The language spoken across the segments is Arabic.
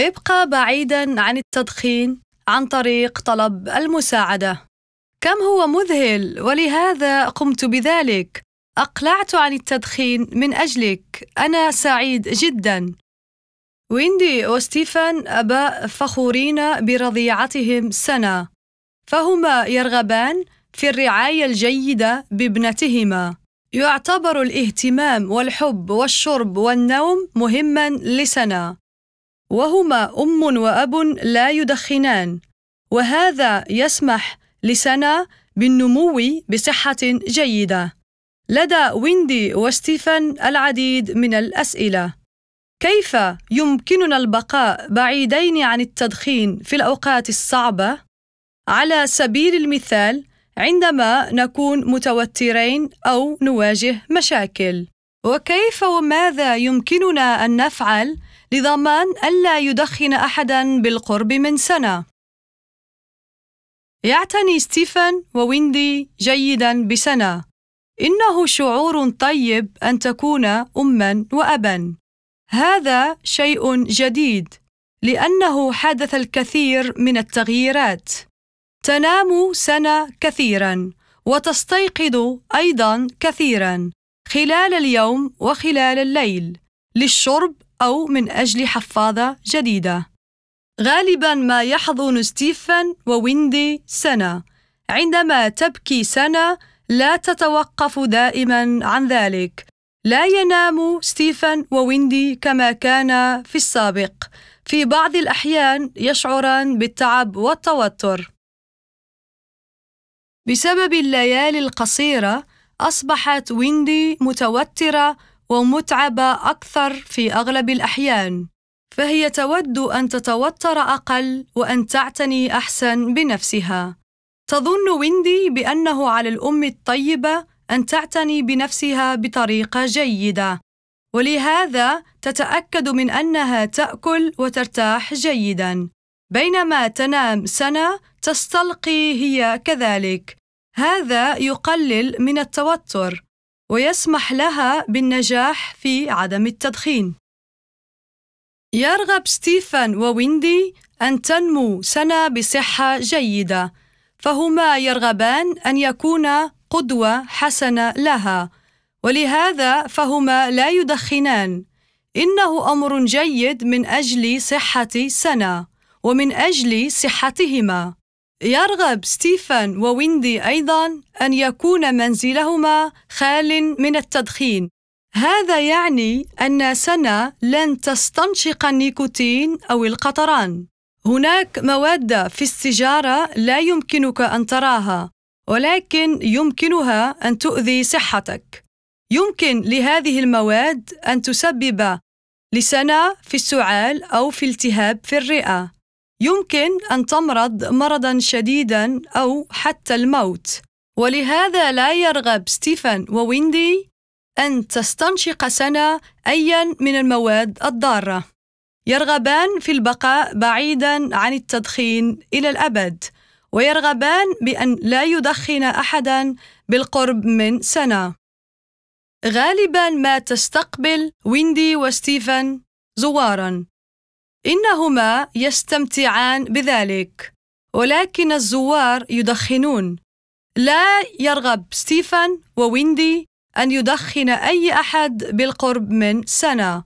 ابقى بعيدا عن التدخين عن طريق طلب المساعدة. كم هو مذهل ولهذا قمت بذلك. أقلعت عن التدخين من أجلك. أنا سعيد جدا. ويندي وستيفن أباء فخورين برضيعتهم سنة، فهما يرغبان في الرعاية الجيدة بابنتهما. يعتبر الاهتمام والحب والشرب والنوم مهما لسنة وهما أم وأب لا يدخنان وهذا يسمح لسنا بالنمو بصحة جيدة لدى ويندي وستيفن العديد من الأسئلة كيف يمكننا البقاء بعيدين عن التدخين في الأوقات الصعبة؟ على سبيل المثال عندما نكون متوترين أو نواجه مشاكل وكيف وماذا يمكننا أن نفعل لضمان ألا يدخن أحدا بالقرب من سنة؟ يعتني ستيفن وويندي جيدا بسنة إنه شعور طيب أن تكون أما وأبا هذا شيء جديد لأنه حدث الكثير من التغييرات تنام سنة كثيرا وتستيقظ أيضا كثيرا خلال اليوم وخلال الليل للشرب أو من أجل حفاضة جديدة. غالبا ما يحضن ستيفن وويندي سنة عندما تبكي سنة لا تتوقف دائما عن ذلك لا ينام ستيفن وويندي كما كان في السابق في بعض الأحيان يشعران بالتعب والتوتر بسبب الليالي القصيرة أصبحت ويندي متوترة ومتعبة أكثر في أغلب الأحيان، فهي تود أن تتوتر أقل وأن تعتني أحسن بنفسها. تظن ويندي بأنه على الأم الطيبة أن تعتني بنفسها بطريقة جيدة، ولهذا تتأكد من أنها تأكل وترتاح جيداً، بينما تنام سنة تستلقي هي كذلك، هذا يقلل من التوتر ويسمح لها بالنجاح في عدم التدخين يرغب ستيفن وويندي أن تنمو سنة بصحة جيدة فهما يرغبان أن يكون قدوة حسنة لها ولهذا فهما لا يدخنان إنه أمر جيد من أجل صحة سنة ومن أجل صحتهما يرغب ستيفن وويندي أيضا أن يكون منزلهما خال من التدخين هذا يعني أن سنة لن تستنشق النيكوتين أو القطران هناك مواد في السجارة لا يمكنك أن تراها ولكن يمكنها أن تؤذي صحتك يمكن لهذه المواد أن تسبب لسنة في السعال أو في التهاب في الرئة يمكن أن تمرض مرضا شديدا أو حتى الموت ولهذا لا يرغب ستيفن وويندي أن تستنشق سنة أيا من المواد الضارة يرغبان في البقاء بعيدا عن التدخين إلى الأبد ويرغبان بأن لا يدخن أحدا بالقرب من سنة غالبا ما تستقبل ويندي وستيفن زوارا إنهما يستمتعان بذلك ولكن الزوار يدخنون لا يرغب ستيفن وويندي أن يدخن أي أحد بالقرب من سنة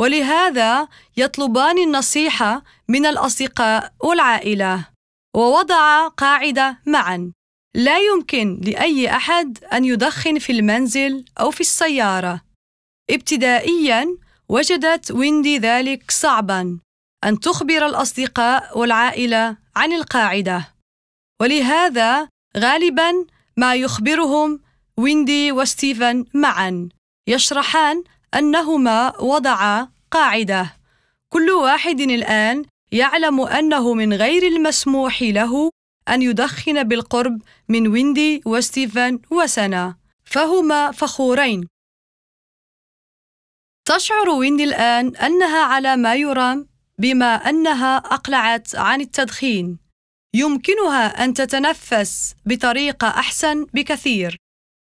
ولهذا يطلبان النصيحة من الأصدقاء والعائلة ووضع قاعدة معا لا يمكن لأي أحد أن يدخن في المنزل أو في السيارة ابتدائيا وجدت ويندي ذلك صعبا أن تخبر الأصدقاء والعائلة عن القاعدة ولهذا غالبا ما يخبرهم ويندي وستيفن معا يشرحان أنهما وضعا قاعدة كل واحد الآن يعلم أنه من غير المسموح له أن يدخن بالقرب من ويندي وستيفن وسنا فهما فخورين تشعر ويندي الآن أنها على ما يرام بما أنها أقلعت عن التدخين يمكنها أن تتنفس بطريقة أحسن بكثير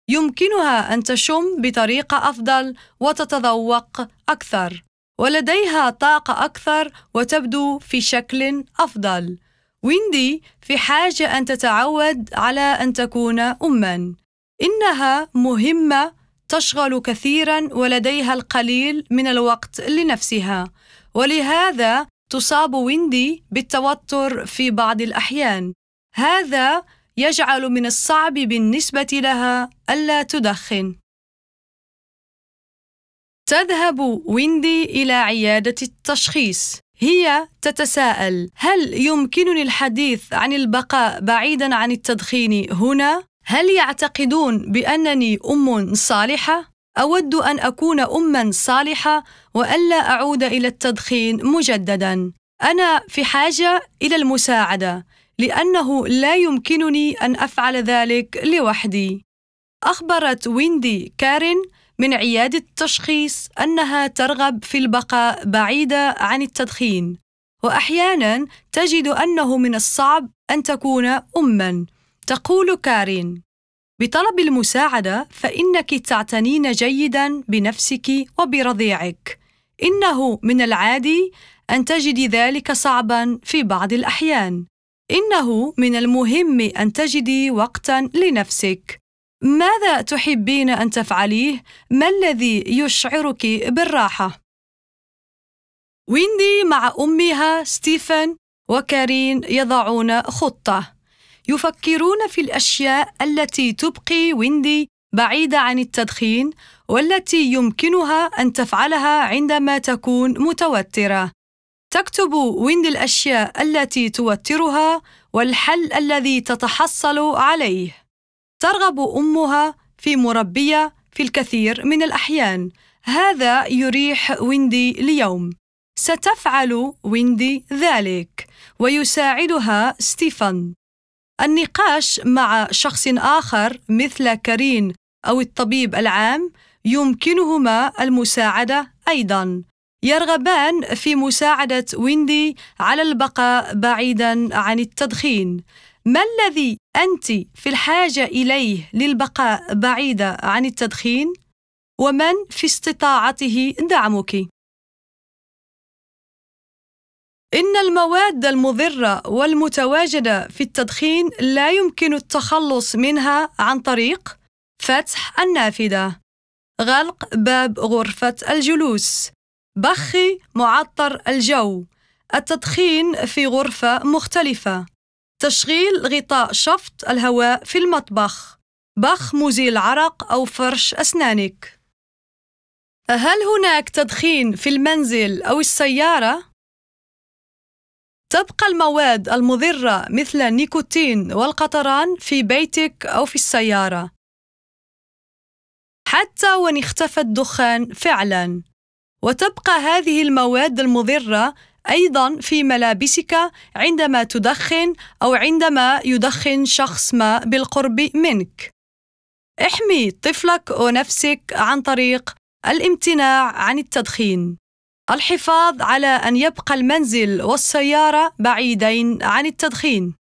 يمكنها أن تشم بطريقة أفضل وتتذوق أكثر ولديها طاقة أكثر وتبدو في شكل أفضل ويندي في حاجة أن تتعود على أن تكون أمًا إنها مهمة تشغل كثيرًا ولديها القليل من الوقت لنفسها ولهذا تصاب ويندي بالتوتر في بعض الأحيان هذا يجعل من الصعب بالنسبة لها ألا تدخن تذهب ويندي إلى عيادة التشخيص هي تتساءل هل يمكنني الحديث عن البقاء بعيدا عن التدخين هنا؟ هل يعتقدون بأنني أم صالحة؟ أود أن أكون أمًا صالحة وألا أعود إلى التدخين مجددًا. أنا في حاجة إلى المساعدة لأنه لا يمكنني أن أفعل ذلك لوحدي. أخبرت ويندي كارين من عيادة التشخيص أنها ترغب في البقاء بعيدة عن التدخين، وأحيانًا تجد أنه من الصعب أن تكون أمًا. تقول كارين: بطلب المساعدة فإنك تعتنين جيدا بنفسك وبرضيعك. إنه من العادي أن تجدي ذلك صعبا في بعض الأحيان. إنه من المهم أن تجدي وقتا لنفسك. ماذا تحبين أن تفعليه؟ ما الذي يشعرك بالراحة؟ ويندي مع أمها ستيفن وكارين يضعون خطة يفكرون في الأشياء التي تبقي ويندي بعيدة عن التدخين والتي يمكنها أن تفعلها عندما تكون متوترة. تكتب ويندي الأشياء التي توترها والحل الذي تتحصل عليه. ترغب أمها في مربية في الكثير من الأحيان. هذا يريح ويندي ليوم. ستفعل ويندي ذلك ويساعدها ستيفن. النقاش مع شخص آخر مثل كارين أو الطبيب العام يمكنهما المساعدة أيضاً. يرغبان في مساعدة ويندي على البقاء بعيداً عن التدخين. ما الذي أنت في الحاجة إليه للبقاء بعيدة عن التدخين؟ ومن في استطاعته دعمك؟ إن المواد المضرة والمتواجدة في التدخين لا يمكن التخلص منها عن طريق فتح النافذة، غلق باب غرفة الجلوس، بخي معطر الجو، التدخين في غرفة مختلفة، تشغيل غطاء شفط الهواء في المطبخ، بخ مزيل عرق أو فرش أسنانك. هل هناك تدخين في المنزل أو السيارة؟ تبقى المواد المضرة مثل النيكوتين والقطران في بيتك أو في السيارة حتى وإن اختفى الدخان فعلاً وتبقى هذه المواد المضرة أيضا في ملابسك عندما تدخن أو عندما يدخن شخص ما بالقرب منك. احمي طفلك ونفسك عن طريق الامتناع عن التدخين. الحفاظ على أن يبقى المنزل والسيارة بعيدين عن التدخين